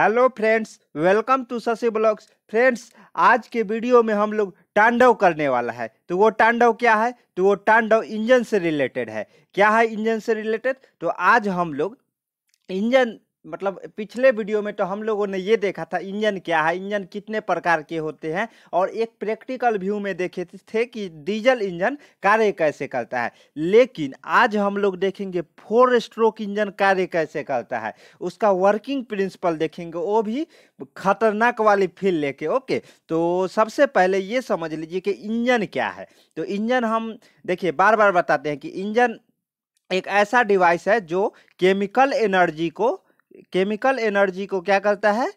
Hello friends welcome to Shashi blogs friends आज के video में हम लोग तांडव करने वाला है तो वो तांडव क्या है तो वो तांडव इंजन से रिलेटेड है क्या है इंजन से रिलेटेड तो आज हम लोग इंजन मतलब पिछले वीडियो में तो हम लोगों ने ये देखा था इंजन क्या है इंजन कितने प्रकार के होते हैं और एक प्रैक्टिकल व्यू में देखे थे कि डीजल इंजन कार्य कैसे करता है लेकिन आज हम लोग देखेंगे फोर स्ट्रोक इंजन कार्य कैसे करता है उसका वर्किंग प्रिंसिपल देखेंगे वो भी खतरनाक वाली फील लेके ओके तो सबसे पहले ये समझ लीजिए कि इंजन क्या है तो इंजन हम देखिए बार बार बताते हैं कि इंजन एक ऐसा डिवाइस है जो केमिकल एनर्जी को केमिकल एनर्जी को क्या करता है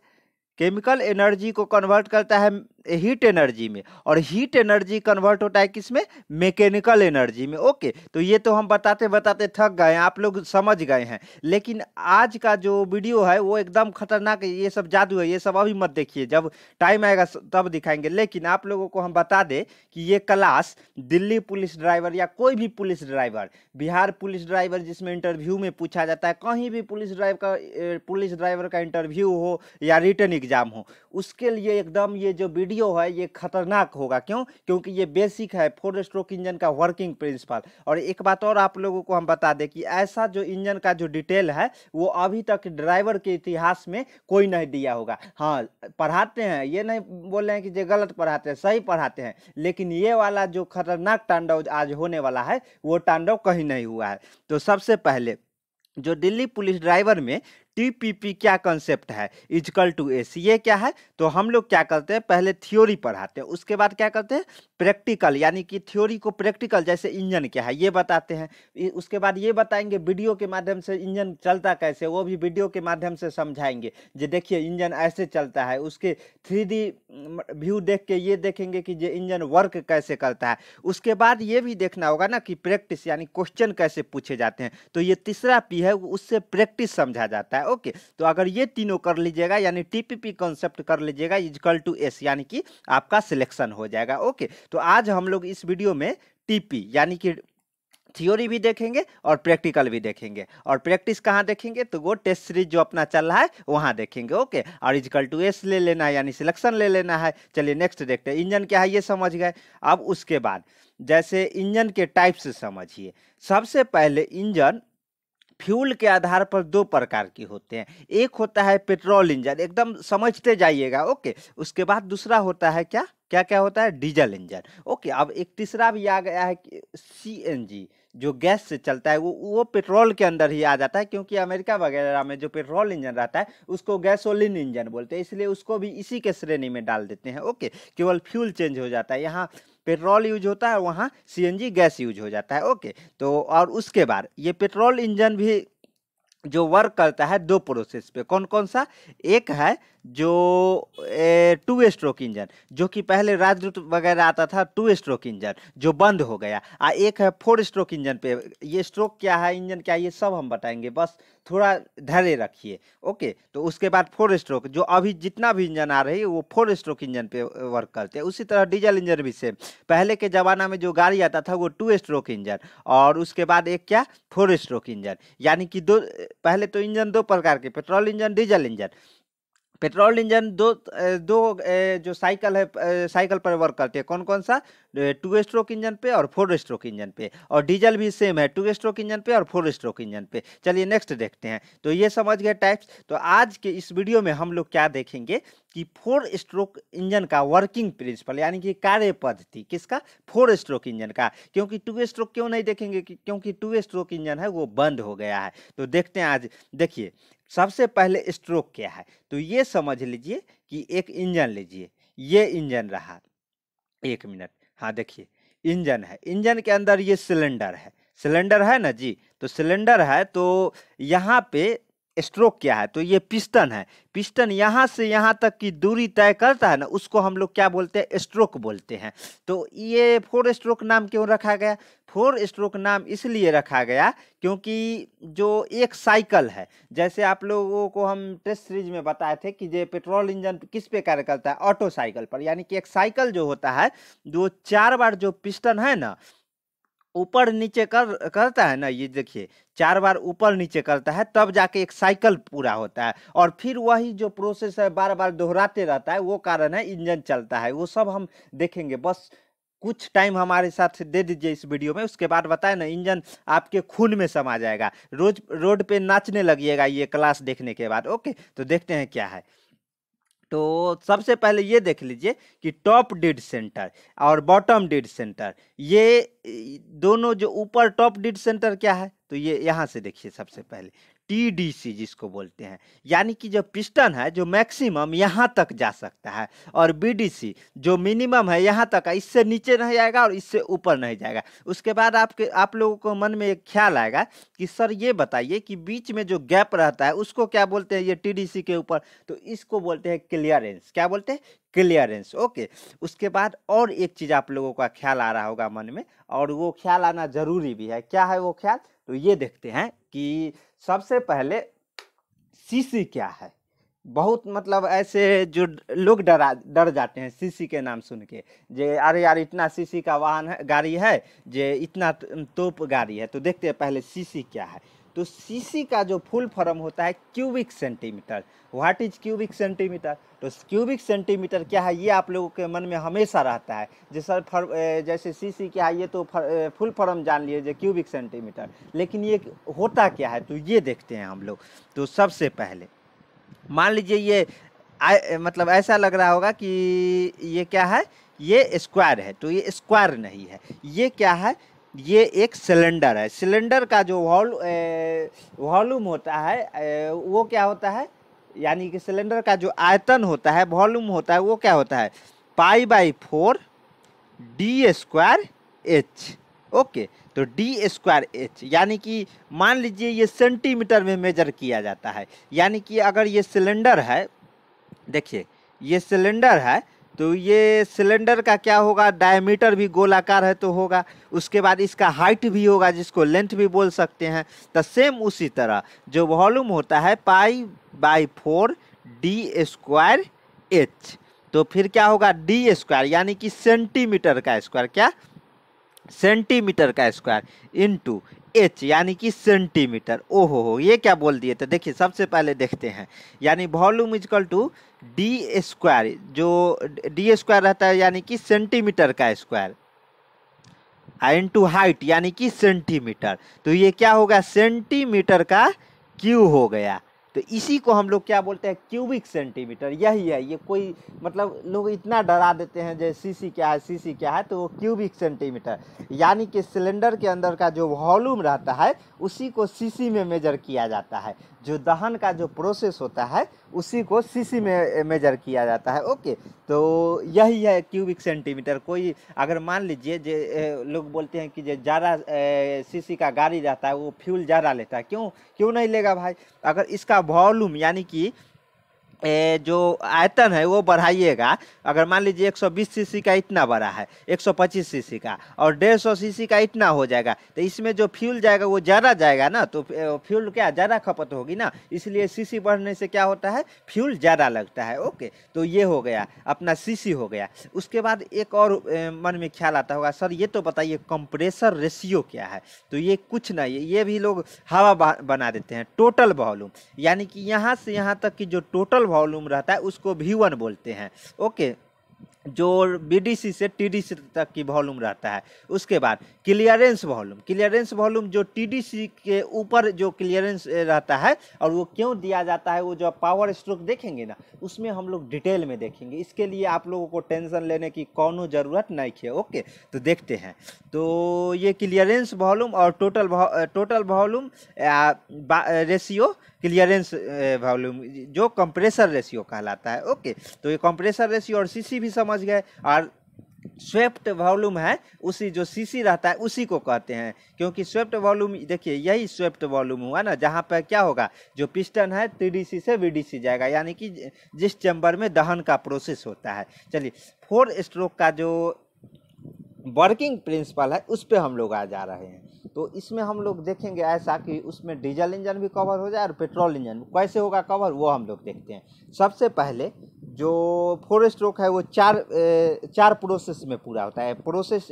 केमिकल एनर्जी को कन्वर्ट करता है हीट एनर्जी में और हीट एनर्जी कन्वर्ट होता है किसमें मैकेनिकल एनर्जी में ओके तो ये तो हम बताते बताते थक गए आप लोग समझ गए हैं लेकिन आज का जो वीडियो है वो एकदम खतरनाक है ये सब जादू है ये सब अभी मत देखिए जब टाइम आएगा तब दिखाएंगे लेकिन आप लोगों को हम बता दें कि ये क्लास दिल्ली पुलिस ड्राइवर या कोई भी police driver Bihar police driver जिसमें इंटरव्यू में पूछा जाता है कहीं भी पुलिस ड्राइवर का पुलिस ड्राइवर का इंटरव्यू हो या रिटर्न एग्जाम हो उसके लिए एकदम ये जो वीडियो रेडियो है ये खतरनाक होगा क्यों क्योंकि ये बेसिक है फोर स्ट्रोक इंजन का वर्किंग प्रिंसिपल और एक बात और आप लोगों को हम बता दें कि ऐसा जो इंजन का जो डिटेल है वो अभी तक ड्राइवर के इतिहास में कोई नहीं दिया होगा हाँ पढ़ाते हैं ये नहीं बोल रहे हैं कि जो गलत पढ़ाते हैं सही पढ़ाते हैं लेकिन ये वाला जो खतरनाक तांडव आज होने वाला है वो तांडव कहीं नहीं हुआ है तो सबसे पहले जो दिल्ली पुलिस ड्राइवर में टीपीपी क्या कंसेप्ट है is equal to A C A क्या है तो हम लोग क्या करते हैं पहले थ्योरी पढ़ाते हैं उसके बाद क्या करते हैं प्रैक्टिकल यानी कि थ्योरी को प्रैक्टिकल जैसे इंजन क्या है ये बताते हैं उसके बाद ये बताएंगे वीडियो के माध्यम से इंजन चलता कैसे वो भी वीडियो के माध्यम से समझाएंगे जो देखिए इंजन ऐसे चलता है उसके थ्री व्यू देख के ये देखेंगे कि ये इंजन वर्क कैसे करता है उसके बाद ये भी देखना होगा ना कि प्रैक्टिस यानी क्वेश्चन कैसे पूछे जाते हैं तो ये तीसरा पी है उससे प्रैक्टिस समझा जाता है ओके तो अगर ये तीनों कर लीजिएगा यानी टीपीपी कॉन्सेप्ट कर लीजिएगा इजकल टू एस यानी कि आपका सिलेक्शन हो जाएगा ओके तो आज हम लोग इस वीडियो में टीपी यानी कि थियोरी भी देखेंगे और प्रैक्टिकल भी देखेंगे और प्रैक्टिस कहाँ देखेंगे तो वो टेस्ट सीरीज जो अपना चल रहा है वहाँ देखेंगे ओके और इजकल टू एस ले लेना है यानी सिलेक्शन ले लेना है चलिए नेक्स्ट देखते हैं इंजन क्या है ये समझ गए अब उसके बाद जैसे इंजन के टाइप से समझिए सबसे पहले इंजन फ्यूल के आधार पर दो प्रकार की होते हैं एक होता है पेट्रोल इंजन एकदम समझते जाइएगा ओके उसके बाद दूसरा होता है क्या क्या क्या होता है डीजल इंजन ओके अब एक तीसरा भी आ गया है सी एन जी जो गैस से चलता है वो वो पेट्रोल के अंदर ही आ जाता है क्योंकि अमेरिका वगैरह में जो पेट्रोल इंजन रहता है उसको गैसोलिन इंजन बोलते हैं इसलिए उसको भी इसी के श्रेणी में डाल देते हैं ओके केवल फ्यूल चेंज हो जाता है यहाँ पेट्रोल यूज होता है वहाँ सीएनजी गैस यूज हो जाता है ओके तो और उसके बाद ये पेट्रोल इंजन भी जो वर्क करता है दो प्रोसेस पे कौन कौन सा एक है जो ए, टू स्ट्रोक इंजन जो कि पहले राजदूत वगैरह आता था टू स्ट्रोक इंजन जो बंद हो गया आ एक है फोर स्ट्रोक इंजन पे ये स्ट्रोक क्या है इंजन क्या है ये सब हम बताएंगे बस थोड़ा धैर्य रखिए ओके तो उसके बाद फोर स्ट्रोक जो अभी जितना भी इंजन आ रही है वो फोर स्ट्रोक इंजन पे वर्क करते हैं उसी तरह डीजल इंजन भी सेम पहले के ज़माना में जो गाड़ी आता था वो टू स्ट्रोक इंजन और उसके बाद एक क्या फोर स्ट्रोक इंजन यानी कि दो पहले तो इंजन दो प्रकार के petrol engine diesel engine petrol engine दो दो जो साइकिल है साइकिल पर वर्क करते हैं कौन कौन सा टू स्ट्रोक इंजन पे और फोर स्ट्रोक इंजन पे और डीजल भी सेम है टू स्ट्रोक इंजन पे और फोर स्ट्रोक इंजन पे चलिए नेक्स्ट देखते हैं तो ये समझ गए टाइप्स तो आज के इस वीडियो में हम लोग क्या देखेंगे कि फोर स्ट्रोक इंजन का वर्किंग प्रिंसिपल यानी कि कार्य पद्धति किसका फोर स्ट्रोक इंजन का क्योंकि टू स्ट्रोक क्यों नहीं देखेंगे क्योंकि टू स्ट्रोक इंजन है वो बंद हो गया है तो देखते हैं आज देखिए सबसे पहले स्ट्रोक क्या है तो ये समझ लीजिए कि एक इंजन लीजिए ये इंजन रहा एक मिनट हाँ देखिए इंजन है इंजन के अंदर ये सिलेंडर है सिलेंडर है ना जी तो सिलेंडर है तो यहाँ पे स्ट्रोक क्या है तो ये पिस्टन है पिस्टन यहाँ से यहाँ तक की दूरी तय करता है ना उसको हम लोग क्या बोलते हैं स्ट्रोक बोलते हैं तो ये फोर स्ट्रोक नाम क्यों रखा गया फोर स्ट्रोक नाम इसलिए रखा गया क्योंकि जो एक साइकिल है जैसे आप लोगों को हम टेस्ट सीरीज में बताए थे कि ये पेट्रोल इंजन किस पे कार्य करता है ऑटो साइकिल पर यानी कि एक साइकिल जो होता है जो चार बार जो पिस्टन है ना ऊपर नीचे कर करता है ना ये देखिए चार बार ऊपर नीचे करता है तब जाके एक साइकिल पूरा होता है और फिर वही जो प्रोसेस है बार बार दोहराते रहता है वो कारण है इंजन चलता है वो सब हम देखेंगे बस कुछ टाइम हमारे साथ दे दीजिए इस वीडियो में उसके बाद बताए ना इंजन आपके खून में समा जाएगा रोज रोड पे नाचने लगिएगा ये क्लास देखने के बाद ओके तो देखते हैं क्या है तो सबसे पहले ये देख लीजिए कि टॉप डिड सेंटर और बॉटम डिड सेंटर ये दोनों जो ऊपर टॉप डिड सेंटर क्या है तो ये यहाँ से देखिए सबसे पहले टीडीसी जिसको बोलते हैं यानी कि जो पिस्टन है जो मैक्सिमम यहाँ तक जा सकता है और बीडीसी जो मिनिमम है यहाँ तक है इससे नीचे नहीं जाएगा और इससे ऊपर नहीं जाएगा उसके बाद आपके आप लोगों को मन में एक ख्याल आएगा कि सर ये बताइए कि बीच में जो गैप रहता है उसको क्या बोलते हैं ये टी के ऊपर तो इसको बोलते हैं क्लियरेंस क्या बोलते हैं क्लियरेंस ओके उसके बाद और एक चीज़ आप लोगों का ख्याल आ रहा होगा मन में और वो ख्याल आना जरूरी भी है क्या है वो ख्याल तो ये देखते हैं कि सबसे पहले सीसी क्या है बहुत मतलब ऐसे जो लोग डरा डर जाते हैं सीसी के नाम सुन के जे अरे यार इतना सीसी का वाहन है गाड़ी है जे इतना तोप गाड़ी है तो देखते हैं पहले सीसी क्या है तो सीसी का जो फुल फॉर्म होता है cubic centimetre what is cubic centimetre तो क्यूबिक सेंटीमीटर क्या है ये आप लोगों के मन में हमेशा रहता है जैसा फर, जैसे सीसी क्या है ये तो फर, फुल फॉर्म जान लिए जो क्यूबिक सेंटीमीटर लेकिन ये होता क्या है तो ये देखते हैं हम लोग तो सबसे पहले मान लीजिए ये आ, मतलब ऐसा लग रहा होगा कि ये क्या है ये स्क्वायर है तो ये स्क्वायर नहीं है ये क्या है ये एक सिलेंडर है सिलेंडर का जो वॉल वॉल्यूम होता है वो क्या होता है यानी कि सिलेंडर का जो आयतन होता है वॉल्यूम होता है वो क्या होता है pi by four D square H okay तो डी स्क्वायर एच यानी कि मान लीजिए ये सेंटीमीटर में मेजर किया जाता है यानी कि अगर ये सिलेंडर है देखिए ये सिलेंडर है तो ये सिलेंडर का क्या होगा डायमीटर भी गोलाकार है तो होगा उसके बाद इसका हाइट भी होगा जिसको लेंथ भी बोल सकते हैं तो सेम उसी तरह जो वॉल्यूम होता है pi by four D square H तो फिर क्या होगा डी स्क्वायर यानी कि सेंटीमीटर का स्क्वायर क्या सेंटीमीटर का स्क्वायर इंटू एच यानी कि सेंटीमीटर ओहो हो ये क्या बोल दिए तो देखिए सबसे पहले देखते हैं यानी volume is equal to D square जो डी स्क्वायर रहता है यानी कि सेंटीमीटर का स्क्वायर इन टू हाइट यानी कि सेंटीमीटर तो ये क्या होगा सेंटीमीटर का क्यू हो गया तो इसी को हम लोग क्या बोलते हैं क्यूबिक सेंटीमीटर यही है ये कोई मतलब लोग इतना डरा देते हैं जैसे सीसी क्या है सीसी क्या है तो वो क्यूबिक सेंटीमीटर यानी कि सिलेंडर के अंदर का जो वॉल्यूम रहता है उसी को सीसी में मेजर किया जाता है जो दहन का जो प्रोसेस होता है उसी को सीसी में मेजर किया जाता है ओके तो यही है क्यूबिक सेंटीमीटर कोई अगर मान लीजिए जे लोग बोलते हैं कि जो ज़्यादा सीसी का गाड़ी रहता है वो फ्यूल ज़्यादा लेता है क्यों क्यों नहीं लेगा भाई अगर इसका वॉल्यूम यानी कि ए, जो आयतन है वो बढ़ाइएगा अगर मान लीजिए 120 सीसी का इतना बड़ा है 125 सीसी का और 150 सीसी का इतना हो जाएगा तो इसमें जो फ्यूल जाएगा वो ज़्यादा जाएगा ना तो फ्यूल क्या ज़्यादा खपत होगी ना इसलिए सीसी बढ़ने से क्या होता है फ्यूल ज़्यादा लगता है ओके तो ये हो गया अपना सी हो गया उसके बाद एक और मन में ख्याल आता होगा सर ये तो बताइए कंप्रेसर रेशियो क्या है तो ये कुछ ना ये भी लोग हवा बना देते हैं टोटल वॉल्यूम यानी कि यहाँ से यहाँ तक कि जो टोटल वॉल्यूम रहता है उसको भी वन बोलते हैं ओके जो बीडीसी से टीडीसी तक की वॉल्यूम रहता है उसके बाद क्लियरेंस वॉल्यूम क्लियरेंस वॉल्यूम जो टीडीसी के ऊपर जो क्लियरेंस रहता है और वो क्यों दिया जाता है वो जो पावर स्ट्रोक देखेंगे ना उसमें हम लोग डिटेल में देखेंगे इसके लिए आप लोगों को टेंशन लेने की कोनो ज़रूरत नहीं है ओके तो देखते हैं तो ये क्लियरेंस वॉल्यूम और total total volume ratio clearance volume जो कंप्रेसर रेशियो कहलाता है ओके तो ये कंप्रेसर रेशियो और सी भी समझ समझ गए और स्वेप्ट वॉल्यूम है उसी जो सीसी रहता है उसी को कहते हैं क्योंकि स्वेप्ट वॉल्यूम देखिए यही स्वेप्ट वॉल्यूम हुआ ना जहाँ पर क्या होगा जो पिस्टन है सी से सी जाएगा यानी कि जिस चैम्बर में दहन का प्रोसेस होता है चलिए फोर स्ट्रोक का जो वर्किंग प्रिंसिपल है उस पर हम लोग आ जा रहे हैं तो इसमें हम लोग देखेंगे ऐसा कि उसमें डीजल इंजन भी कवर हो जाए और पेट्रोल इंजन कैसे होगा कवर वो हम लोग देखते हैं सबसे पहले जो फोर स्ट्रोक है वो चार चार प्रोसेस में पूरा होता है प्रोसेस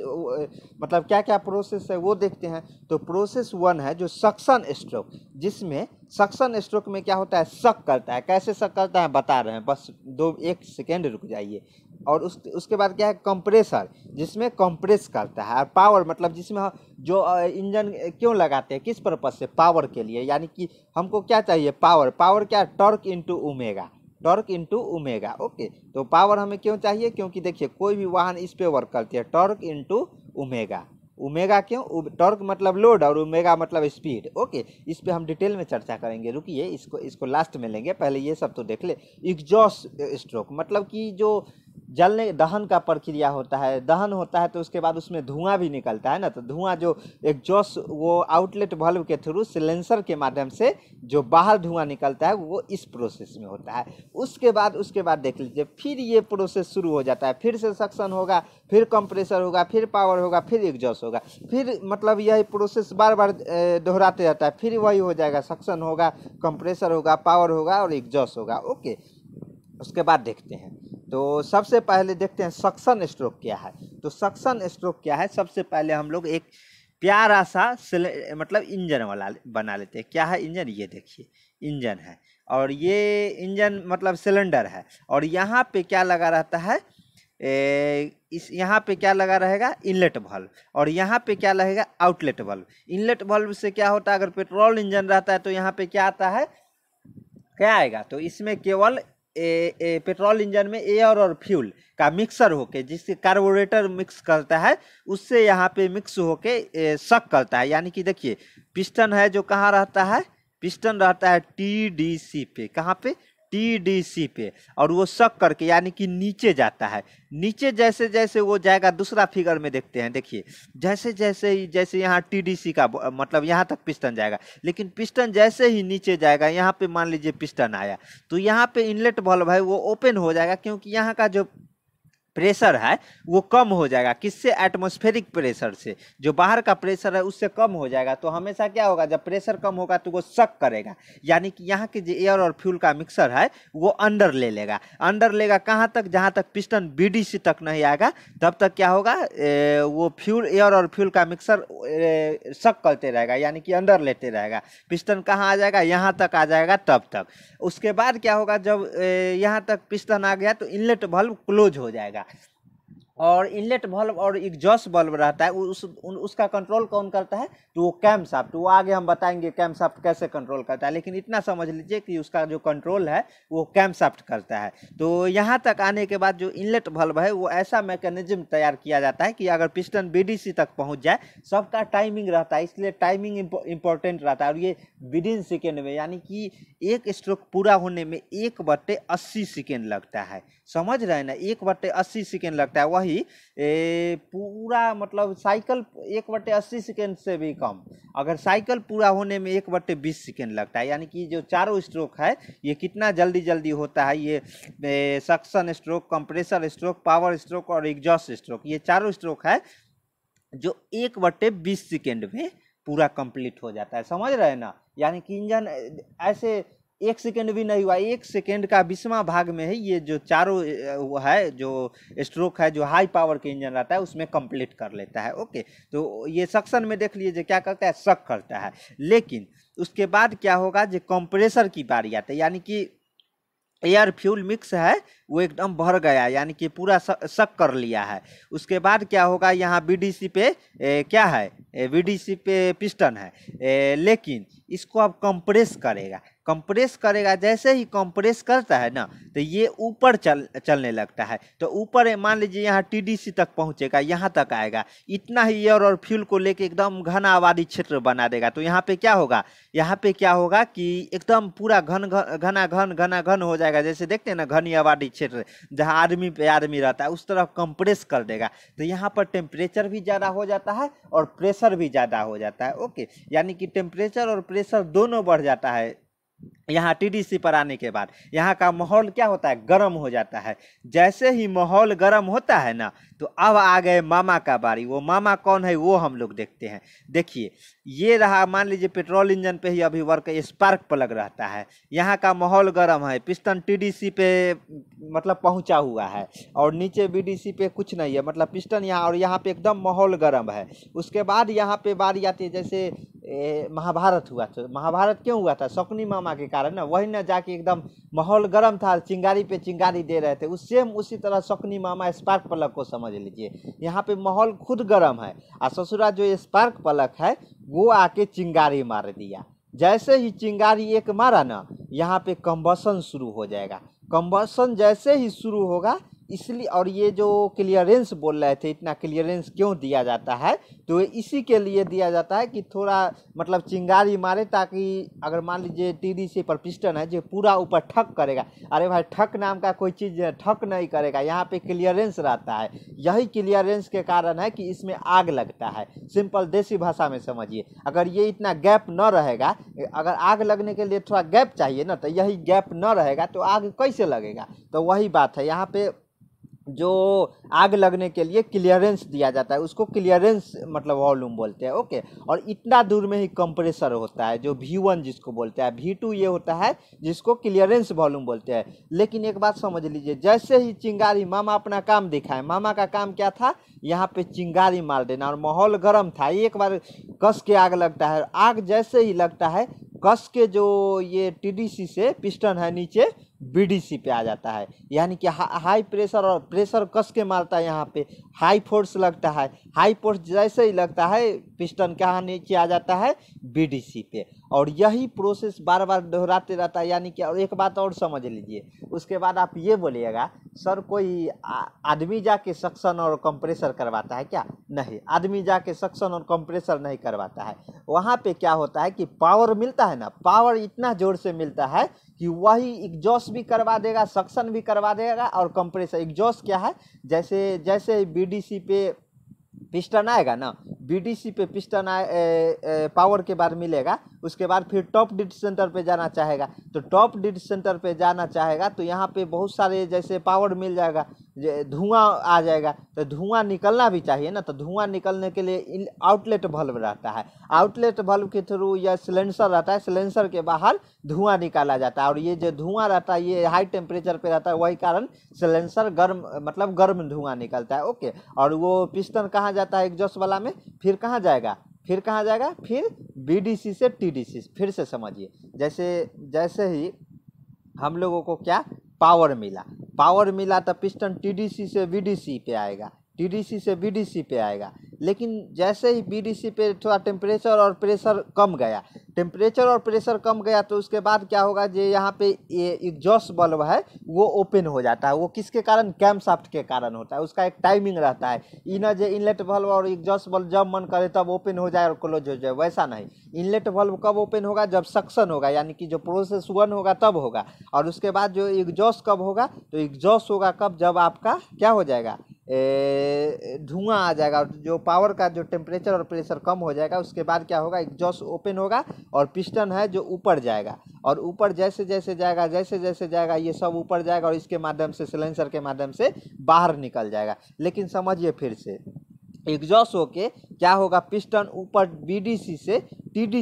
मतलब क्या क्या प्रोसेस है वो देखते हैं तो प्रोसेस वन है जो सक्सन स्ट्रोक जिसमें सक्सन स्ट्रोक में क्या होता है सक करता है कैसे सक करता है बता रहे हैं बस दो एक सेकेंड रुक जाइए और उस उसके बाद क्या है कंप्रेसर जिसमें कंप्रेस करता है और पावर मतलब जिसमें जो इंजन क्यों लगाते हैं किस पर्पज़ से पावर के लिए यानी कि हमको क्या चाहिए पावर पावर क्या torque into omega torque into omega okay तो पावर हमें क्यों चाहिए क्योंकि देखिए कोई भी वाहन इस पे वर्क करती है टॉर्क इंटू उमेगा उमेगा क्यों टॉर्क मतलब लोड और उमेगा मतलब स्पीड ओके इस पे हम डिटेल में चर्चा करेंगे रुकिए इसको इसको लास्ट में लेंगे पहले ये सब तो देख ले एग्जॉस्ट स्ट्रोक मतलब कि जो जलने दहन का प्रक्रिया होता है दहन होता है तो उसके बाद उसमें धुआं भी निकलता है ना तो धुआं जो एग्जॉस्ट वो आउटलेट बल्ब के थ्रू सिलेंसर के माध्यम से जो बाहर धुआं निकलता है वो इस प्रोसेस में होता है उसके बाद उसके बाद देख लीजिए फिर ये प्रोसेस शुरू हो जाता है फिर से सक्सन होगा फिर कंप्रेसर होगा फिर पावर होगा फिर एग्जॉस्ट होगा फिर मतलब यही प्रोसेस बार बार दोहराते रहता है फिर वही हो जाएगा सक्सन होगा कंप्रेसर होगा पावर होगा और एग्जॉस्ट होगा ओके उसके बाद देखते हैं तो सबसे पहले देखते हैं सक्सन स्ट्रोक क्या है तो सक्सन स्ट्रोक क्या है सबसे पहले हम लोग एक प्यारा सा मतलब इंजन वाला बना लेते हैं क्या है इंजन ये देखिए इंजन है और ये इंजन मतलब सिलेंडर है और यहाँ पे क्या लगा रहता है ए, इस यहाँ पे क्या लगा रहेगा इनलेट बल्ब और यहाँ पे क्या लगेगा आउटलेट बल्ब इनलेट बल्ब से क्या होता है अगर पेट्रोल इंजन रहता है तो यहाँ पे क्या आता है क्या आएगा तो इसमें केवल ए, ए, पेट्रोल इंजन में एयर और फ्यूल का मिक्सर होके जिसके कार्बोरेटर मिक्स करता है उससे यहाँ पे मिक्स होके शक करता है यानी कि देखिए पिस्टन है जो कहाँ रहता है पिस्टन रहता है टी डी सी पे कहाँ पे टीडीसी पे और वो शक करके यानी कि नीचे जाता है नीचे जैसे जैसे वो जाएगा दूसरा फिगर में देखते हैं देखिए जैसे जैसे ही जैसे यहाँ टीडीसी का मतलब यहाँ तक पिस्टन जाएगा लेकिन पिस्टन जैसे ही नीचे जाएगा यहाँ पे मान लीजिए पिस्टन आया तो यहाँ पे इनलेट बल्ब है वो ओपन हो जाएगा क्योंकि यहाँ का जो प्रेशर है वो कम हो जाएगा किससे एटमोस्फेरिक प्रेशर से जो बाहर का प्रेशर है उससे कम हो जाएगा तो हमेशा क्या होगा जब प्रेशर कम होगा तो वो शक करेगा यानी कि यहाँ के जो एयर और फ्यूल का मिक्सर है वो अंडर ले लेगा अंडर लेगा कहाँ तक जहाँ तक पिस्टन बी तक नहीं आएगा तब तक क्या होगा ए, वो फ्यूल एयर और फ्यूल का मिक्सर शक करते रहेगा यानी कि अंडर लेते रहेगा पिस्टन कहाँ आ जाएगा यहाँ तक आ जाएगा तब तक उसके बाद क्या होगा जब यहाँ तक पिस्टन आ गया तो इनलेट बल्ब क्लोज हो जाएगा Venga. और इनलेट बल्ब और एग्जॉस बल्ब रहता है उस उन, उसका कंट्रोल कौन करता है तो वो कैम साफ्ट वो आगे हम बताएंगे कैम साफ्ट कैसे कंट्रोल करता है लेकिन इतना समझ लीजिए कि उसका जो कंट्रोल है वो कैम साफ्ट करता है तो यहाँ तक आने के बाद जो इनलेट बल्ब है वो ऐसा मैकेनिज्म तैयार किया जाता है कि अगर पिस्टन बी तक पहुँच जाए सबका टाइमिंग रहता है इसलिए टाइमिंग इंपॉर्टेंट रहता है और ये विदिन सेकेंड में यानी कि एक स्ट्रोक पूरा होने में एक बट्टे अस्सी सेकेंड लगता है समझ रहे हैं ना एक बट्टे अस्सी सेकेंड लगता है वही ही ए, पूरा मतलब साइकिल एक बटे अस्सी सेकेंड से भी कम अगर साइकिल पूरा होने में एक बटे बीस सेकेंड लगता है यानी कि जो चारों स्ट्रोक है ये कितना जल्दी जल्दी होता है ये ए, suction stroke compressor stroke power stroke और एग्जॉस्ट स्ट्रोक ये चारों स्ट्रोक है जो एक बटे बीस सेकेंड में पूरा कंप्लीट हो जाता है समझ रहे हैं ना यानी कि इंजन ऐसे एक सेकेंड भी नहीं हुआ एक सेकेंड का बीसवा भाग में ही ये जो चारों है जो स्ट्रोक है जो हाई पावर के इंजन रहता है उसमें कंप्लीट कर लेता है ओके तो ये सक्शन में देख लीजिए क्या करता है सक करता है लेकिन उसके बाद क्या होगा जो कंप्रेसर की बारी आती है यानी कि एयर फ्यूल मिक्स है वो एकदम भर गया यानी कि पूरा शक कर लिया है उसके बाद क्या होगा यहाँ बी पे ए, क्या है बी पे पिस्टन है ए, लेकिन इसको अब कंप्रेस करेगा कंप्रेस करेगा जैसे ही कंप्रेस करता है ना तो ये ऊपर चल चलने लगता है तो ऊपर मान लीजिए यहाँ टीडीसी तक पहुँचेगा यहाँ तक आएगा इतना ही एयर और फ्यूल को लेके एकदम घन आबादी क्षेत्र बना देगा तो यहाँ पे क्या होगा यहाँ पे क्या होगा कि एकदम पूरा घन घना घन घना घन हो जाएगा जैसे देखते हैं ना घनी आबादी क्षेत्र जहाँ आदमी पे आदमी रहता है उस तरफ कंप्रेस कर देगा तो यहाँ पर टेम्परेचर भी ज़्यादा हो जाता है और प्रेशर भी ज़्यादा हो जाता है ओके यानी कि टेम्परेचर और प्रेशर दोनों बढ़ जाता है यहाँ टीडीसी पर आने के बाद यहाँ का माहौल क्या होता है गर्म हो जाता है जैसे ही माहौल गर्म होता है ना तो अब आ गए मामा का बारी वो मामा कौन है वो हम लोग देखते हैं देखिए ये रहा मान लीजिए पेट्रोल इंजन पे ही अभी वर्क स्पार्क प्लग रहता है यहाँ का माहौल गर्म है पिस्टन टीडीसी पे मतलब पहुँचा हुआ है और नीचे बीडीसी पे कुछ नहीं है मतलब पिस्टन यहाँ और यहाँ पे एकदम माहौल गर्म है उसके बाद यहाँ पे बारी आती है जैसे महाभारत हुआ था महाभारत क्यों हुआ था शकुनी मामा के कारण ना वही ना जाके एकदम माहौल गर्म था चिंगारी पे चिंगारी दे रहे थे उस सेम उसी तरह शकुनी मामा स्पार्क प्लग को समझ समझ लीजिए यहाँ पे माहौल खुद गर्म है और ससुरा जो स्पार्क पलक है वो आके चिंगारी मार दिया जैसे ही चिंगारी एक मारा ना यहाँ पे कम्बसन शुरू हो जाएगा कम्बसन जैसे ही शुरू होगा इसलिए और ये जो क्लियरेंस बोल रहे थे इतना क्लियरेंस क्यों दिया जाता है तो इसी के लिए दिया जाता है कि थोड़ा मतलब चिंगारी मारे ताकि अगर मान लीजिए टी डी सी पर पिस्टन है जो पूरा ऊपर ठक करेगा अरे भाई ठक नाम का कोई चीज़ ठक नहीं करेगा यहाँ पे क्लियरेंस रहता है यही क्लियरेंस के कारण है कि इसमें आग लगता है सिंपल देसी भाषा में समझिए अगर ये इतना गैप न रहेगा अगर आग लगने के लिए थोड़ा गैप चाहिए ना तो यही गैप न रहेगा तो आग कैसे लगेगा तो वही बात है यहाँ पर जो आग लगने के लिए क्लियरेंस दिया जाता है उसको क्लियरेंस मतलब वॉल्यूम बोलते हैं ओके और इतना दूर में ही कंप्रेसर होता है जो वी वन जिसको बोलते हैं वी टू ये होता है जिसको क्लियरेंस वॉल्यूम बोलते हैं लेकिन एक बात समझ लीजिए जैसे ही चिंगारी मामा अपना काम दिखाए मामा का काम क्या था यहाँ पे चिंगारी मार देना और माहौल गर्म था एक बार कस के आग लगता है आग जैसे ही लगता है कस के जो ये सी से पिस्टन है नीचे बीडीसी पे आ जाता है यानी कि हा, हाई प्रेशर और प्रेशर कस के मारता है यहाँ पे हाई फोर्स लगता है हाई फोर्स जैसे ही लगता है पिस्टन कहाँ नीचे आ जाता है बीडीसी पे और यही प्रोसेस बार बार दोहराते रहता है यानी कि और एक बात और समझ लीजिए उसके बाद आप ये बोलिएगा सर कोई आदमी जाके सक्सन और कंप्रेसर करवाता है क्या नहीं आदमी जाके सक्सन और कंप्रेसर नहीं करवाता है वहाँ पे क्या होता है कि पावर मिलता है ना पावर इतना ज़ोर से मिलता है कि वही एग्जॉस भी करवा देगा सक्सन भी करवा देगा और कंप्रेसर एग्जॉस क्या है जैसे जैसे बी पे पिस्टन आएगा ना बीडीसी पे पिस्टन आए पावर के बाद मिलेगा उसके बाद फिर टॉप डिड सेंटर पे जाना चाहेगा तो टॉप डिड सेंटर पे जाना चाहेगा तो यहाँ पे बहुत सारे जैसे पावर मिल जाएगा धुआं आ जाएगा तो धुआं निकलना भी चाहिए ना तो धुआं निकलने के लिए आउटलेट बल्ब रहता है आउटलेट बल्ब के थ्रू या सिलेंसर रहता है सिलेंसर के बाहर धुआं निकाला जाता है और ये जो धुआं रहता है ये हाई टेम्परेचर पे रहता है वही कारण सिलेंसर गर्म मतलब गर्म धुआं निकलता है ओके और वो पिस्टन कहाँ जाता है एग्जॉस्ट वाला में फिर कहाँ जाएगा फिर कहाँ जाएगा फिर बीडीसी से टीडीसी फिर से समझिए जैसे जैसे ही हम लोगों को क्या पावर मिला पावर मिला तो पिस्टन टी से बीडीसी पे आएगा डीडीसी से बीडीसी पे आएगा लेकिन जैसे ही बीडीसी पे थोड़ा टेम्परेचर और प्रेशर कम गया टेम्परेचर और प्रेशर कम गया तो उसके बाद क्या होगा जो यहाँ पे ये एग्जॉस्ट बल्ब है वो ओपन हो जाता है वो किसके कारण कैम साफ्ट के कारण होता है उसका एक टाइमिंग रहता है इना जो इनलेट बल्ब और एग्जॉस्ट बल्ब जब मन करे तब ओपन हो जाए और क्लोज हो जाए वैसा नहीं इनलेट बल्ब कब ओपन होगा जब सक्सन होगा यानी कि जो प्रोसेस वन होगा तब होगा और उसके बाद जो एग्जॉस्ट कब होगा तो एग्जॉस्ट होगा कब जब आपका क्या हो जाएगा धुआं आ जाएगा और जो पावर का जो टेम्परेचर और प्रेशर कम हो जाएगा उसके बाद क्या होगा एग्जॉस्ट ओपन होगा और पिस्टन है जो ऊपर जाएगा और ऊपर जैसे जैसे जाएगा जैसे जैसे जाएगा ये सब ऊपर जाएगा और इसके माध्यम से सिलेंसर के माध्यम से बाहर निकल जाएगा लेकिन समझिए फिर से एग्जॉस्ट होके क्या होगा पिस्टन ऊपर सी से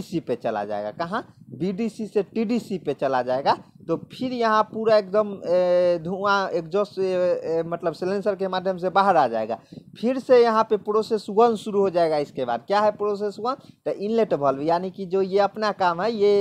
सी पे चला जाएगा कहाँ बीडीसी से टीडीसी पे चला जाएगा तो फिर यहाँ पूरा एकदम धुआं एग्जॉस्ट मतलब सिलेंसर के माध्यम से बाहर आ जाएगा फिर से यहाँ पे प्रोसेस वन शुरू हो जाएगा इसके बाद क्या है प्रोसेस वन तो इनलेट वाल्व यानी कि जो ये अपना काम है ये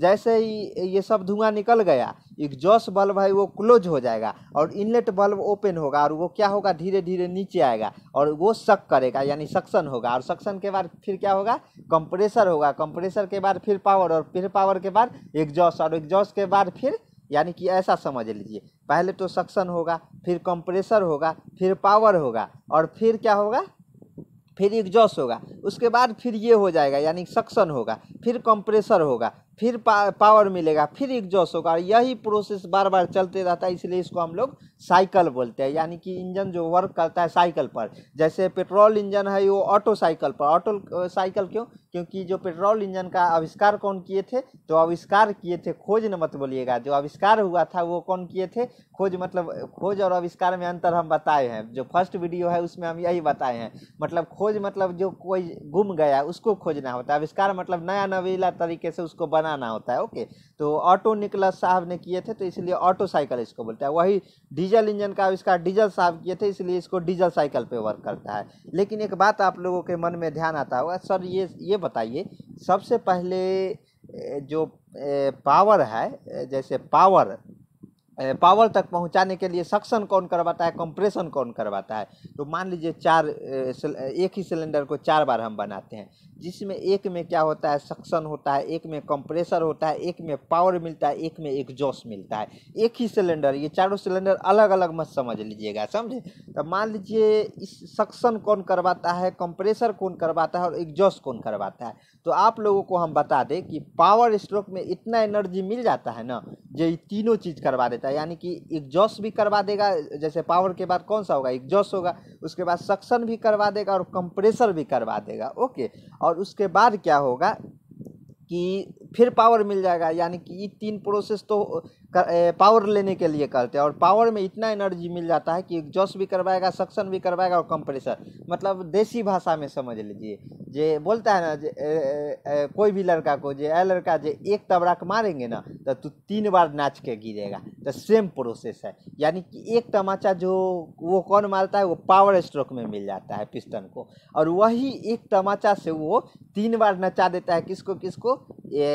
जैसे ही ये सब धुआं निकल गया एग्जॉस बल्ब है वो क्लोज हो जाएगा और इनलेट बल्ब ओपन होगा और वो क्या होगा धीरे धीरे नीचे आएगा और वो सक करेगा यानी सक्शन होगा और सक्शन के बाद फिर क्या होगा कंप्रेसर होगा कंप्रेसर के बाद फिर पावर और फिर पावर के बाद एग्जॉस और एग्जॉस के बाद फिर यानी कि ऐसा समझ लीजिए पहले तो सक्शन होगा फिर कंप्रेसर होगा फिर पावर होगा और फिर क्या होगा फिर एग्जॉस होगा उसके बाद फिर ये हो जाएगा यानी सक्शन होगा फिर कंप्रेसर होगा फिर पा, पावर मिलेगा फिर एग्जॉस्ट होगा और यही प्रोसेस बार बार चलते रहता है इसलिए इसको हम लोग साइकिल बोलते हैं यानी कि इंजन जो वर्क करता है साइकिल पर जैसे पेट्रोल इंजन है वो ऑटो साइकिल पर ऑटो साइकिल क्यों क्योंकि जो पेट्रोल इंजन का आविष्कार कौन किए थे तो आविष्कार किए थे खोज न मत बोलिएगा जो आविष्कार हुआ था वो कौन किए थे खोज मतलब खोज और आविष्कार में अंतर हम बताए हैं जो फर्स्ट वीडियो है उसमें हम यही बताए हैं मतलब खोज मतलब जो कोई गुम गया उसको खोजना होता है आविष्कार मतलब नया नवीला तरीके से उसको बना बनाना होता है ओके तो ऑटो निकलस साहब ने किए थे तो इसलिए ऑटो साइकिल इसको बोलते हैं वही डीजल इंजन का आविष्कार डीजल साहब किए थे इसलिए इसको डीजल साइकिल पे वर्क करता है लेकिन एक बात आप लोगों के मन में ध्यान आता होगा सर ये ये बताइए सबसे पहले जो पावर है जैसे पावर पावर तक पहुंचाने के लिए सक्शन कौन करवाता है कंप्रेशन कौन करवाता है तो मान लीजिए चार एक ही सिलेंडर को चार बार हम बनाते हैं जिसमें एक में क्या होता है सक्शन होता है एक में कंप्रेसर होता है एक में पावर मिलता है एक में जोश मिलता है एक ही सिलेंडर ये चारों सिलेंडर अलग अलग मत समझ लीजिएगा समझे तो मान लीजिए इस सक्शन कौन करवाता है कंप्रेसर कौन करवाता है और एग्जॉस कौन करवाता है तो आप लोगों को हम बता दें कि पावर स्ट्रोक में इतना एनर्जी मिल जाता है ना जो ये तीनों चीज़ करवा देता है यानी कि एग्जॉस्ट भी करवा देगा जैसे पावर के बाद कौन सा होगा एग्जॉस्ट होगा उसके बाद सक्शन भी करवा देगा और कंप्रेसर भी करवा देगा ओके और उसके बाद क्या होगा कि फिर पावर मिल जाएगा यानी कि ये तीन प्रोसेस तो पावर लेने के लिए करते हैं और पावर में इतना एनर्जी मिल जाता है कि जॉस भी करवाएगा सक्शन भी करवाएगा और कंप्रेसर मतलब देसी भाषा में समझ लीजिए जे बोलता है ना जे ए, ए, कोई भी लड़का को जे ए लड़का जे एक तबराक मारेंगे ना तो तू तीन बार नाच के गिरेगा तो सेम प्रोसेस है यानी कि एक तमाचा जो वो कौन मारता है वो पावर स्ट्रोक में मिल जाता है पिस्टन को और वही एक तमाचा से वो तीन बार नचा देता है किसको किसको ए,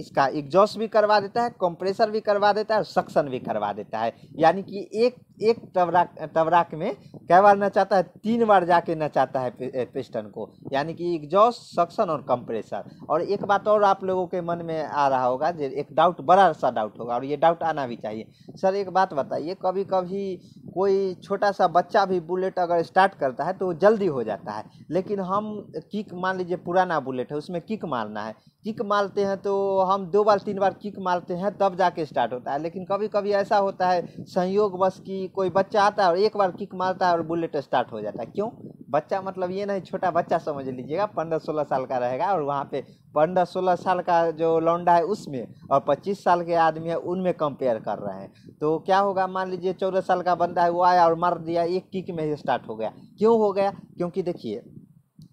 इसका एग्जॉस्ट भी करवा देता है कंप्रेसर भी करवा देता है और सक्शन भी करवा देता है यानी कि एक एक टबराक टबराक में कई बार नचाता है तीन बार जाके नचाता है पिस्टन को यानी कि एग्जॉस्ट सक्शन और कंप्रेसर और एक बात और आप लोगों के मन में आ रहा होगा जो एक डाउट बड़ा सा डाउट होगा और ये डाउट आना भी चाहिए सर एक बात बताइए कभी कभी कोई छोटा सा बच्चा भी बुलेट अगर स्टार्ट करता है तो जल्दी हो जाता है लेकिन हम किक मान लीजिए पुराना बुलेट है उसमें किक मारना है किक मारते हैं तो हम दो बार तीन बार किक मारते हैं तब जाके स्टार्ट होता है लेकिन कभी कभी ऐसा होता है संयोग बस की कोई बच्चा आता है और एक बार किक मारता है और बुलेट स्टार्ट हो जाता है क्यों बच्चा मतलब ये नहीं छोटा बच्चा समझ लीजिएगा पंद्रह सोलह साल का रहेगा और वहाँ पे पंद्रह सोलह साल का जो लौंडा है उसमें और पच्चीस साल के आदमी है उनमें कंपेयर कर रहे हैं तो क्या होगा मान लीजिए चौदह साल का बंदा है वो आया और मार दिया एक किक में ही स्टार्ट हो गया क्यों हो गया क्योंकि देखिए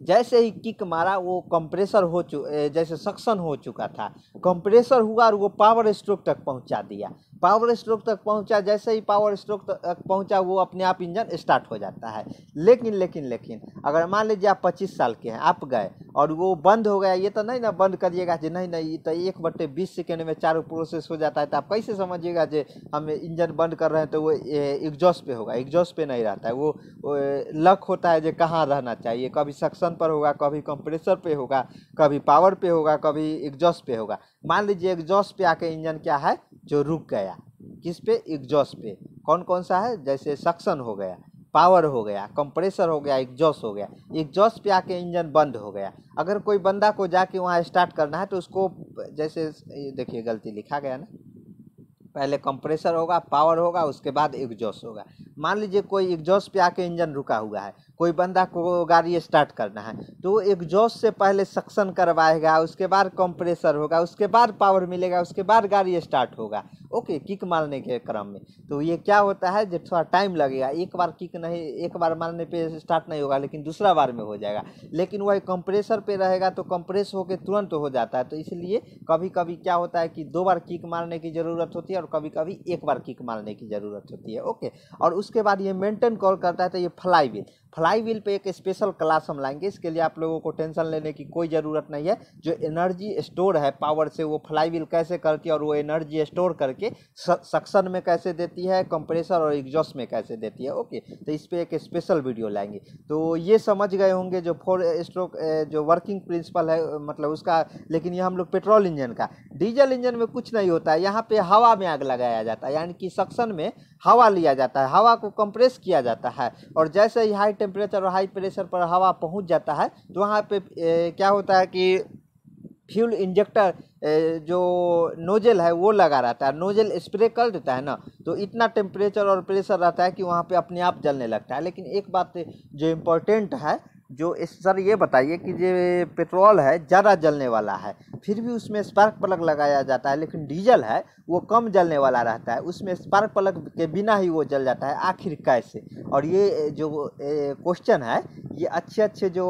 जैसे ही किक मारा वो कंप्रेसर हो चु जैसे सक्शन हो चुका था कंप्रेसर हुआ और वो पावर स्ट्रोक तक पहुंचा दिया पावर स्ट्रोक तक पहुंचा जैसे ही पावर स्ट्रोक तक पहुंचा वो अपने आप इंजन स्टार्ट हो जाता है लेकिन लेकिन लेकिन अगर मान लीजिए आप पच्चीस साल के हैं आप गए और वो बंद हो गया ये तो नहीं ना बंद करिएगा जी नहीं नहीं तो एक बट्टे बीस सेकेंड में चारों प्रोसेस हो जाता है तो आप कैसे समझिएगा जो हम इंजन बंद कर रहे हैं तो वो एग्जॉस्ट पे होगा एग्जॉस्ट पे नहीं रहता है वो लक होता है जो कहाँ रहना चाहिए कभी सक्शन पर होगा कभी कंप्रेसर पर होगा कभी पावर पर होगा कभी एग्जॉस्ट पर होगा मान लीजिए एग्जॉस्ट पर आके इंजन क्या है जो रुक गया किस पे एग्जॉस्ट पे कौन कौन सा है जैसे सक्शन हो गया पावर हो गया कंप्रेसर हो गया एग्जॉस्ट हो गया एग्जॉस्ट पे आके इंजन बंद हो गया अगर कोई बंदा को जाके वहाँ स्टार्ट करना है तो उसको जैसे देखिए गलती लिखा गया ना पहले कंप्रेसर होगा पावर होगा उसके बाद एग्जॉस्ट होगा मान लीजिए कोई एग्जॉस्ट पे आके इंजन रुका हुआ है कोई बंदा को गाड़ी स्टार्ट करना है तो वो एग्जॉस्ट से पहले सक्शन करवाएगा उसके बाद कंप्रेसर होगा उसके बाद पावर मिलेगा उसके बाद गाड़ी स्टार्ट होगा ओके किक मारने के क्रम में तो ये क्या होता है जो थोड़ा टाइम लगेगा एक बार किक नहीं एक बार मारने पे स्टार्ट नहीं होगा लेकिन दूसरा बार में हो जाएगा लेकिन वही कंप्रेसर पे रहेगा तो कंप्रेस होकर तुरंत हो जाता है तो इसलिए कभी कभी क्या होता है कि दो बार किक मारने की ज़रूरत होती है और कभी कभी एक बार किक मारने की ज़रूरत होती है ओके और उसके बाद ये मेंटेन कॉल करता है तो ये फ्लाई व्हील फ्लाई व्हील पे एक स्पेशल क्लास हम लाएंगे इसके लिए आप लोगों को टेंशन लेने की कोई ज़रूरत नहीं है जो एनर्जी स्टोर है पावर से वो फ्लाई व्हील कैसे करके और वो एनर्जी स्टोर करके सक्शन में कैसे देती है कंप्रेसर और एग्जॉस्ट में कैसे देती है ओके तो इस पर एक स्पेशल वीडियो लाएंगे तो ये समझ गए होंगे जो फोर स्ट्रोक जो वर्किंग प्रिंसिपल है मतलब उसका लेकिन ये हम लोग पेट्रोल इंजन का डीजल इंजन में कुछ नहीं होता है यहाँ पर हवा में आग लगाया जाता है यानी कि सक्शन में हवा लिया जाता है हवा को कंप्रेस किया जाता है और जैसे ही हाई टेम्परेचर और हाई प्रेशर पर हवा पहुंच जाता है तो वहाँ पे क्या होता है कि फ्यूल इंजेक्टर जो नोजल है वो लगा रहता है नोजल स्प्रे कर देता है ना तो इतना टेम्परेचर और प्रेशर रहता है कि वहाँ पे अपने आप जलने लगता है लेकिन एक बात जो इम्पोर्टेंट है जो इस सर ये बताइए कि जो पेट्रोल है ज़्यादा जलने वाला है फिर भी उसमें स्पार्क प्लग लगाया जाता है लेकिन डीजल है वो कम जलने वाला रहता है उसमें स्पार्क प्लग के बिना ही वो जल जाता है आखिर कैसे और ये जो क्वेश्चन है ये अच्छे अच्छे जो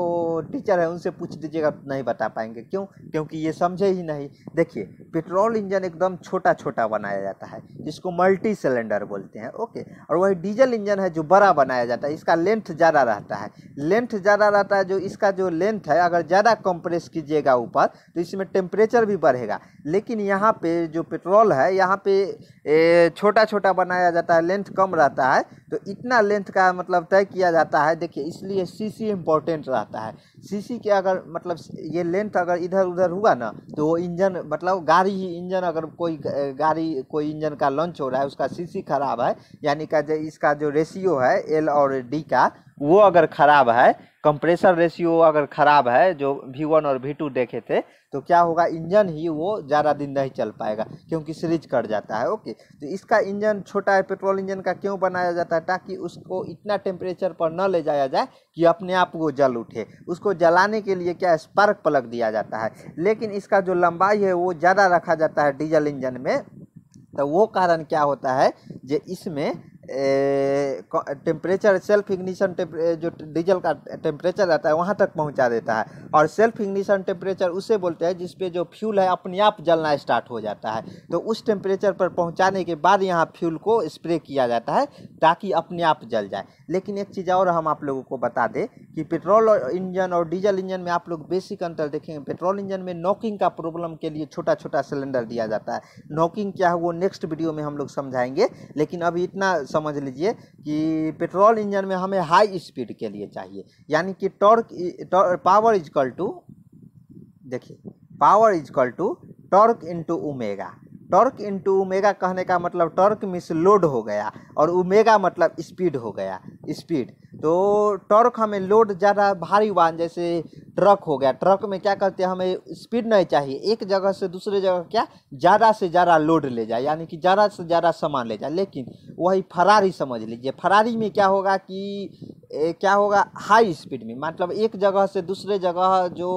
टीचर हैं उनसे पूछ दीजिएगा नहीं बता पाएंगे क्यों क्योंकि ये समझे ही नहीं देखिए पेट्रोल इंजन एकदम छोटा छोटा बनाया जाता है जिसको मल्टी सिलेंडर बोलते हैं ओके और वही डीजल इंजन है जो बड़ा बनाया जाता है इसका लेंथ ज़्यादा रहता है लेंथ ज़्यादा रहता है जो इसका जो लेंथ है अगर ज़्यादा कंप्रेस कीजिएगा ऊपर तो इसमें टेम्परेचर भी बढ़ेगा लेकिन यहाँ पे जो पेट्रोल है यहाँ पे छोटा छोटा बनाया जाता है लेंथ कम रहता है तो इतना लेंथ का मतलब तय किया जाता है देखिए इसलिए सी सी इम्पोर्टेंट रहता है सी सी के अगर मतलब ये लेंथ अगर इधर उधर हुआ ना तो वो इंजन मतलब गाड़ी ही इंजन अगर कोई गाड़ी कोई इंजन का लॉन्च हो रहा है उसका सी खराब है यानी का जो इसका जो रेशियो है एल और डी का वो अगर ख़राब है कंप्रेसर रेशियो अगर ख़राब है जो वी वन और वी टू देखे थे तो क्या होगा इंजन ही वो ज़्यादा दिन नहीं चल पाएगा क्योंकि सीरीज कट जाता है ओके तो इसका इंजन छोटा है पेट्रोल इंजन का क्यों बनाया जाता है ताकि उसको इतना टेम्परेचर पर न ले जाया जाए कि अपने आप वो जल उठे उसको जलाने के लिए क्या स्पार्क प्लग दिया जाता है लेकिन इसका जो लंबाई है वो ज़्यादा रखा जाता है डीजल इंजन में तो वो कारण क्या होता है जो इसमें टेम्परेचर सेल्फ इग्निशन जो डीजल का टेम्परेचर रहता है वहाँ तक पहुँचा देता है और सेल्फ इग्निशन टेम्परेचर उसे बोलते हैं जिसपे जो फ्यूल है अपने आप जलना स्टार्ट हो जाता है तो उस टेम्परेचर पर पहुँचाने के बाद यहाँ फ्यूल को स्प्रे किया जाता है ताकि अपने आप जल जाए लेकिन एक चीज़ और हम आप लोगों को बता दें कि पेट्रोल इंजन और डीजल इंजन में आप लोग बेसिक अंतर देखेंगे पेट्रोल इंजन में नॉकिंग का प्रॉब्लम के लिए छोटा छोटा सिलेंडर दिया जाता है नॉकिंग क्या है वो नेक्स्ट वीडियो में हम लोग समझाएंगे लेकिन अभी इतना समझ लीजिए कि पेट्रोल इंजन में हमें हाई स्पीड के लिए चाहिए यानी कि टॉर्क पावर इजकल टू देखिए power equal to torque into omega torque into omega कहने का मतलब टॉर्क मिस लोड हो गया और उमेगा मतलब स्पीड हो गया स्पीड तो टॉर्क हमें लोड ज़्यादा भारी वाहन जैसे ट्रक हो गया ट्रक में क्या करते हैं हमें स्पीड नहीं चाहिए एक जगह से दूसरे जगह क्या ज़्यादा से ज़्यादा लोड ले जाए यानी कि ज़्यादा से ज़्यादा सामान ले जाए लेकिन वही फरारी समझ लीजिए फरारी में क्या होगा कि ए, क्या होगा हाई स्पीड में मतलब एक जगह से दूसरे जगह जो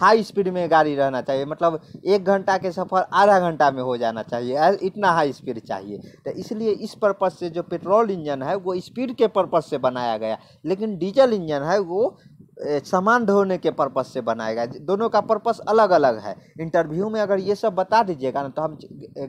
हाई स्पीड में गाड़ी रहना चाहिए मतलब एक घंटा के सफ़र आधा घंटा में हो जाना चाहिए इतना हाई स्पीड चाहिए तो इसलिए इस पर्पज़ से जो पेट्रोल इंजन है वो स्पीड के पर्पज़ से बनाया गया लेकिन डीजल इंजन है वो सामान ढोने के पर्पज़ से बनाएगा दोनों का पर्पज़ अलग अलग है इंटरव्यू में अगर ये सब बता दीजिएगा ना तो हम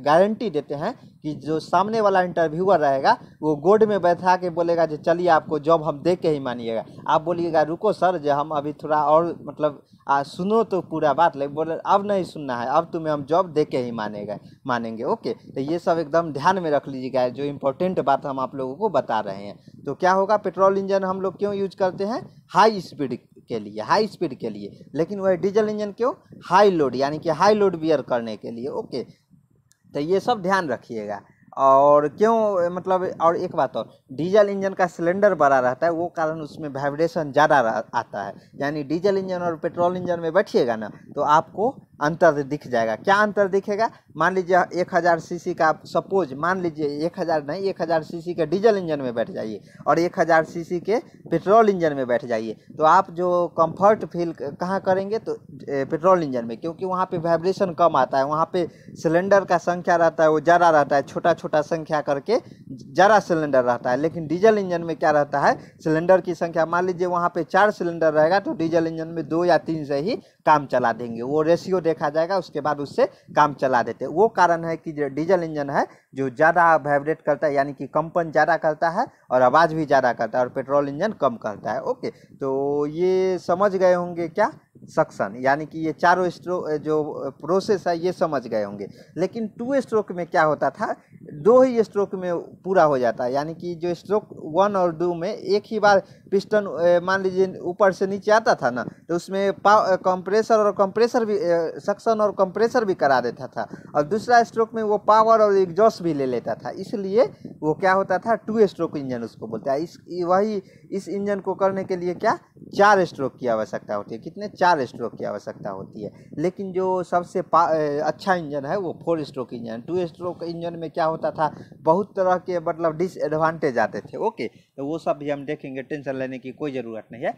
गारंटी देते हैं कि जो सामने वाला इंटरव्यूअर रहेगा वो गोड में बैठा के बोलेगा जो चलिए आपको जॉब हम दे के ही मानिएगा आप बोलिएगा रुको सर जो हम अभी थोड़ा और मतलब आ सुनो तो पूरा बात लेकिन बोले अब नहीं सुनना है अब तुम्हें हम जॉब दे के ही मानेगा मानेंगे ओके तो ये सब एकदम ध्यान में रख लीजिएगा जो इम्पोर्टेंट बात हम आप लोगों को बता रहे हैं तो क्या होगा पेट्रोल इंजन हम लोग क्यों यूज करते हैं हाई स्पीड के लिए हाई स्पीड के लिए लेकिन वह डीजल इंजन क्यों हाई लोड यानी कि हाई लोड बियर करने के लिए ओके तो ये सब ध्यान रखिएगा और क्यों मतलब और एक बात और डीजल इंजन का सिलेंडर बड़ा रहता है वो कारण उसमें वाइब्रेशन ज़्यादा आता है यानी डीजल इंजन और पेट्रोल इंजन में बैठिएगा ना तो आपको अंतर दिख जाएगा क्या अंतर दिखेगा मान लीजिए एक हज़ार सी का आप सपोज मान लीजिए एक हज़ार नहीं एक हज़ार सी के डीजल इंजन में बैठ जाइए और एक हज़ार सी के पेट्रोल इंजन में बैठ जाइए तो आप जो कंफर्ट फील कहाँ करेंगे तो पेट्रोल इंजन में क्योंकि वहाँ पे वाइब्रेशन कम आता है वहाँ पे सिलेंडर का संख्या रहता है वो ज़्यादा रहता है छोटा छोटा संख्या करके ज़्यादा सिलेंडर रहता है लेकिन डीजल इंजन में क्या रहता है सिलेंडर की संख्या मान लीजिए वहाँ पर चार सिलेंडर रहेगा तो डीजल इंजन में दो या तीन से ही काम चला देंगे वो रेशियो देखा जाएगा उसके बाद उससे काम चला देते वो कारण है कि डीजल इंजन है जो ज़्यादा वाइब्रेट करता है यानी कि कंपन ज़्यादा करता है और आवाज़ भी ज़्यादा करता है और पेट्रोल इंजन कम करता है ओके तो ये समझ गए होंगे क्या सक्शन यानी कि ये चारों स्ट्रोक जो प्रोसेस है ये समझ गए होंगे लेकिन टू स्ट्रोक में क्या होता था दो ही स्ट्रोक में पूरा हो जाता है यानी कि जो स्ट्रोक वन और दो में एक ही बार पिस्टन मान लीजिए ऊपर से नीचे आता था ना तो उसमें कंप्रेसर और कंप्रेसर भी सक्सन और कंप्रेसर भी करा देता था और दूसरा स्ट्रोक में वो पावर और एग्जॉस्ट भी ले लेता था इसलिए वो क्या होता था टू स्ट्रोक इंजन उसको बोलता है इस वही इस इंजन को करने के लिए क्या चार स्ट्रोक की आवश्यकता होती है कितने चार स्ट्रोक की आवश्यकता होती है लेकिन जो सबसे अच्छा इंजन है वो four stroke engine two stroke engine में क्या होता था बहुत तरह के मतलब डिसएडवांटेज आते थे ओके तो वो सब भी हम देखेंगे टेंशन लेने की कोई ज़रूरत नहीं है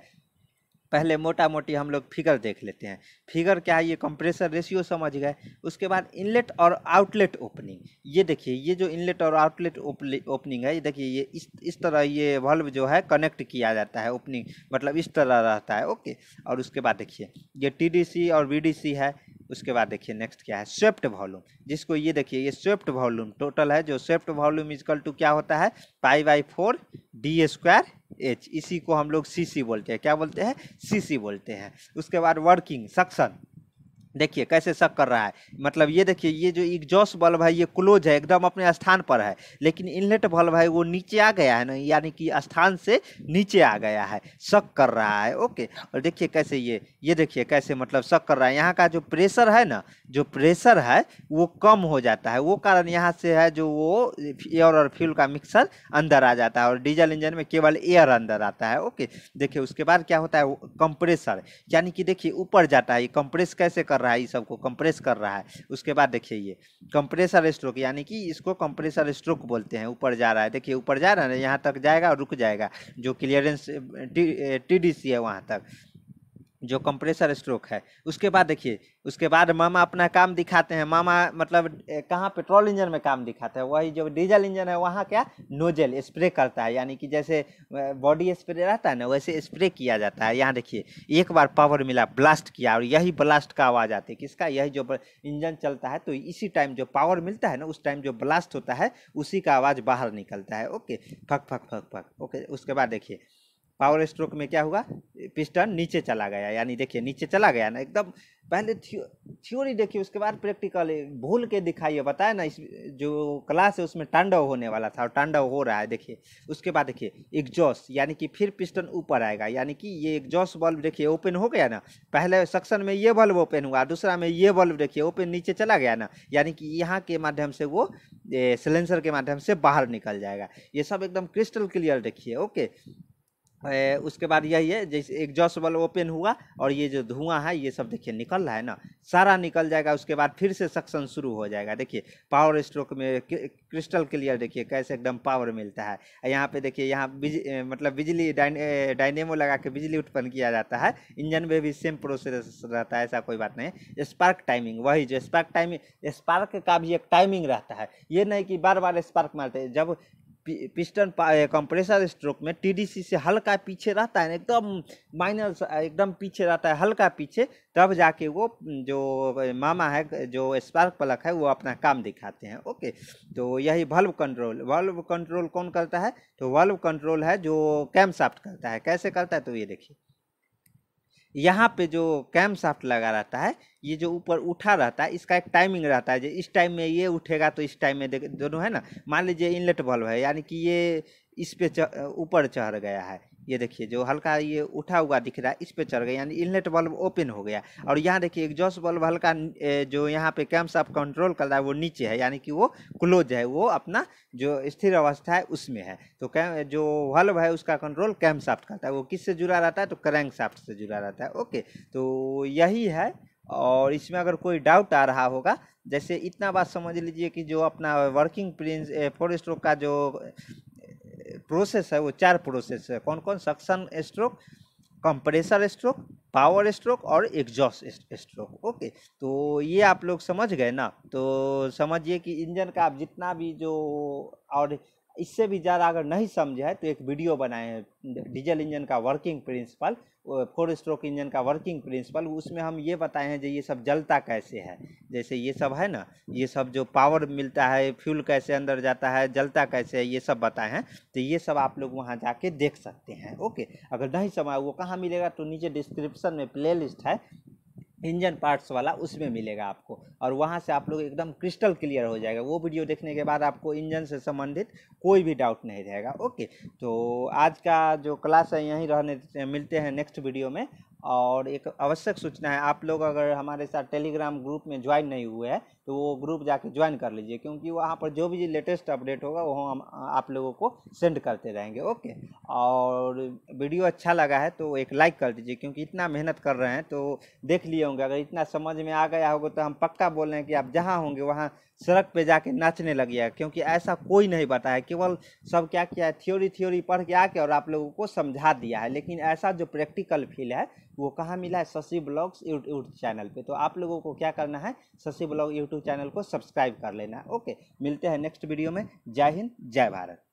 पहले मोटा मोटी हम लोग फिगर देख लेते हैं फिगर क्या है ये कंप्रेसर रेशियो समझ गए उसके बाद इनलेट और आउटलेट ओपनिंग ये देखिए ये जो इनलेट और आउटलेट ओपनिंग है ये देखिए ये इस इस तरह ये वल्व जो है कनेक्ट किया जाता है ओपनिंग मतलब इस तरह रहता है ओके और उसके बाद देखिए ये टी और वी है उसके बाद देखिए नेक्स्ट क्या है स्वेप्ट वॉल्यूम जिसको ये देखिए ये स्वेप्ट वॉल्यूम टोटल है जो स्वेप्ट वॉल्यूम इजकल टू क्या होता है pi by four D square H इसी को हम लोग सी बोलते हैं क्या बोलते हैं सी बोलते हैं उसके बाद वर्किंग सक्शन देखिए कैसे शक कर रहा है मतलब ये देखिए ये जो एग्जॉस्ट बल्ब है ये क्लोज है एकदम अपने स्थान पर है लेकिन इनलेट बल्ब है वो नीचे आ गया है ना यानी कि स्थान से नीचे आ गया है शक कर रहा है ओके और देखिए कैसे ये ये देखिए कैसे मतलब शक कर रहा है यहाँ का जो प्रेशर है ना जो प्रेशर है वो कम हो जाता है वो कारण यहाँ से है जो वो एयर और फ्यूल का मिक्सर अंदर आ जाता है और डीजल इंजन में केवल एयर अंदर आता है ओके देखिए उसके बाद क्या होता है कंप्रेसर यानी कि देखिए ऊपर जाता है ये कंप्रेस कैसे कर रहा है ये सबको कंप्रेस कर रहा है उसके बाद देखिए ये कंप्रेसर स्ट्रोक यानी कि इसको कंप्रेसर स्ट्रोक बोलते हैं ऊपर जा रहा है देखिए ऊपर जा रहा है ना यहाँ तक जाएगा और रुक जाएगा जो clearance T, T D C है वहाँ तक जो कंप्रेसर स्ट्रोक है उसके बाद देखिए उसके बाद मामा अपना काम दिखाते हैं मामा मतलब कहाँ पेट्रोल इंजन में काम दिखाते हैं वही जो डीजल इंजन है वहाँ क्या नोजल स्प्रे करता है यानी कि जैसे बॉडी स्प्रे रहता है ना वैसे स्प्रे किया जाता है यहाँ देखिए एक बार पावर मिला ब्लास्ट किया और यही ब्लास्ट का आवाज़ आती है किसका यही जो इंजन चलता है तो इसी टाइम जो पावर मिलता है ना उस टाइम जो ब्लास्ट होता है उसी का आवाज़ बाहर निकलता है ओके फक फक फक फक ओके उसके बाद देखिए पावर स्ट्रोक में क्या हुआ पिस्टन नीचे चला गया यानी देखिए नीचे चला गया ना एकदम पहले थ्योरी देखिए उसके बाद प्रैक्टिकल भूल के दिखाइए बताया ना इस जो क्लास है उसमें टांडव होने वाला था और टांडव हो रहा है देखिए उसके बाद देखिए एग्जॉस यानी कि फिर पिस्टन ऊपर आएगा यानी कि ये एग्जॉस बल्ब देखिए ओपन हो गया ना पहले सेक्शन में ये बल्ब ओपन हुआ दूसरा में ये बल्ब देखिए ओपन नीचे चला गया ना यानी कि यहाँ के माध्यम से वो सिलेंसर के माध्यम से बाहर निकल जाएगा ये सब एकदम क्रिस्टल क्लियर देखिए ओके उसके बाद यही है जैसे एग्जॉस्ट बल ओपन हुआ और ये जो धुआं है ये सब देखिए निकल रहा है ना सारा निकल जाएगा उसके बाद फिर से सक्शन शुरू हो जाएगा देखिए पावर स्ट्रोक में क्रिस्टल क्लियर देखिए कैसे एकदम पावर मिलता है यहाँ पे देखिए यहाँ बिज मतलब बिजली डायनेमो लगा के बिजली उत्पन्न किया जाता है इंजन में भी सेम प्रोसेस रहता है ऐसा कोई बात नहीं स्पार्क टाइमिंग वही जो स्पार्क टाइमिंग स्पार्क का भी एक टाइमिंग रहता है ये नहीं कि बार बार स्पार्क मारते जब पिस्टन कंप्रेसर स्ट्रोक में टीडीसी से हल्का पीछे रहता है एकदम माइनर एकदम पीछे रहता है हल्का पीछे तब जाके वो जो मामा है जो स्पार्क प्लग है वो अपना काम दिखाते हैं ओके तो यही वल्व कंट्रोल वल्व कंट्रोल कौन करता है तो वल्व कंट्रोल है जो कैम साफ्ट करता है कैसे करता है तो ये देखिए यहाँ पे जो कैम साफ्ट लगा रहता है ये जो ऊपर उठा रहता है इसका एक टाइमिंग रहता है जो इस टाइम में ये उठेगा तो इस टाइम में देख दोनों है ना मान लीजिए इनलेट बल्ब है यानी कि ये इस पे ऊपर चढ़ गया है ये देखिए जो हल्का ये उठा हुआ दिख रहा है इस पे चढ़ गया यानी इनलेट बल्ब ओपन हो गया और यहाँ देखिए एग्जॉस्ट बल्ब हल्का जो यहाँ पे कैम्स आप कंट्रोल कर रहा है वो नीचे है यानी कि वो क्लोज है वो अपना जो स्थिर अवस्था है उसमें है तो कैम जो वल्ब है उसका कंट्रोल कैम साफ्ट करता है वो किस तो से जुड़ा रहता है तो क्रैंक साफ्ट से जुड़ा रहता है ओके तो यही है और इसमें अगर कोई डाउट आ रहा होगा जैसे इतना बात समझ लीजिए कि जो अपना वर्किंग प्रिंस फोर स्ट्रोक का जो प्रोसेस है वो चार प्रोसेस है कौन कौन suction stroke compressor stroke power stroke और एग्जॉस्ट स्ट्रोक ओके तो ये आप लोग समझ गए ना तो समझिए कि इंजन का आप जितना भी जो और इससे भी ज़्यादा अगर नहीं समझे है तो एक वीडियो बनाए हैं डीजल इंजन का working principle four stroke engine का वर्किंग प्रिंसिपल उसमें हम ये बताए हैं जो ये सब जलता कैसे है जैसे ये सब है ना ये सब जो पावर मिलता है फ्यूल कैसे अंदर जाता है जलता कैसे है ये सब बताए हैं तो ये सब आप लोग वहाँ जाके देख सकते हैं ओके अगर नहीं समझ वो कहाँ मिलेगा तो नीचे डिस्क्रिप्सन में प्ले लिस्ट है इंजन पार्ट्स वाला उसमें मिलेगा आपको और वहाँ से आप लोग एकदम क्रिस्टल क्लियर हो जाएगा वो वीडियो देखने के बाद आपको इंजन से संबंधित कोई भी डाउट नहीं रहेगा ओके तो आज का जो क्लास है यहीं रहने मिलते हैं नेक्स्ट वीडियो में और एक आवश्यक सूचना है आप लोग अगर हमारे साथ टेलीग्राम ग्रुप में ज्वाइन नहीं हुए हैं तो वो ग्रुप जाके ज्वाइन कर लीजिए क्योंकि वहाँ पर जो भी लेटेस्ट अपडेट होगा वो हम आप लोगों को सेंड करते रहेंगे ओके और वीडियो अच्छा लगा है तो एक लाइक कर दीजिए क्योंकि इतना मेहनत कर रहे हैं तो देख लिए होंगे अगर इतना समझ में आ गया होगा तो हम पक्का बोल रहे हैं कि आप जहाँ होंगे वहाँ सड़क पे जाके नाचने गया क्योंकि ऐसा कोई नहीं बताया केवल सब क्या किया है थ्योरी थ्योरी पढ़ के आके और आप लोगों को समझा दिया है लेकिन ऐसा जो प्रैक्टिकल फील है वो कहाँ मिला है शशि ब्लॉग्स यूट्यूब चैनल पे तो आप लोगों को क्या करना है शशि ब्लॉग यूट्यूब चैनल को सब्सक्राइब कर लेना ओके मिलते हैं नेक्स्ट वीडियो में जय हिंद जय भारत